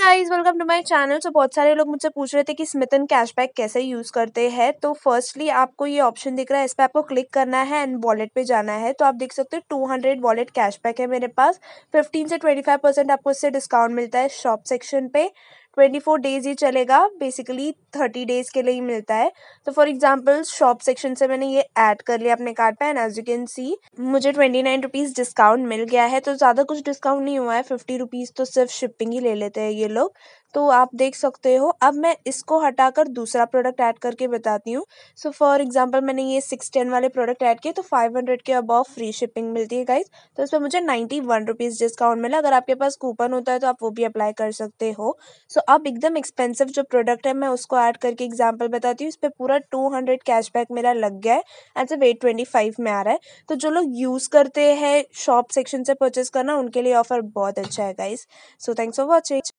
guys welcome to my channel तो बहुत सारे लोग मुझसे पूछ रहे थे कि स्मिथन कैशबैक कैसे यूज़ करते हैं तो फर्स्टली आपको ये ऑप्शन दिख रहा है इस पर आपको क्लिक करना है एंड वॉलेट पे जाना है तो आप देख सकते हो टू हंड्रेड वॉलेट कैशबैक है मेरे पास फिफ्टीन से ट्वेंटी फाइव परसेंट आपको इससे डिस्काउंट मिलता है शॉप सेक्शन पे ट्वेंटी फोर डेज ही चलेगा बेसिकली थर्टी डेज के लिए ही मिलता है तो फॉर एग्जाम्पल शॉप सेक्शन से मैंने ये ऐड कर लिया अपने कार्ड पे and as you can see मुझे ट्वेंटी नाइन रुपीज़ डिस्काउंट मिल गया है तो ज़्यादा कुछ डिस्काउंट नहीं हुआ है फिफ्टी रुपीज़ तो सिर्फ शिपिंग ही ले लेते हैं ये लोग तो आप देख सकते हो अब मैं इसको हटाकर दूसरा प्रोडक्ट ऐड करके बताती हूँ सो फॉर एग्जांपल मैंने ये सिक्स टेन वाले प्रोडक्ट ऐड किए तो फाइव हंड्रेड के अबव फ्री शिपिंग मिलती है गाइज तो इस पर मुझे नाइन्टी वन रुपीज़ डिस्काउंट मिला अगर आपके पास कूपन होता है तो आप वो भी अप्लाई कर सकते हो सो so, अब एकदम एक्सपेंसिव जो प्रोडक्ट है मैं उसको ऐड करके एग्जाम्पल बताती हूँ इस पर पूरा टू हंड्रेड कैशबैक मेरा लग गया है एंड सिर्फ वेट ट्वेंटी फाइव में आ रहा है तो जो लोग यूज़ करते हैं शॉप सेक्शन से परचेज करना उनके लिए ऑफर बहुत अच्छा है guys so thanks for watching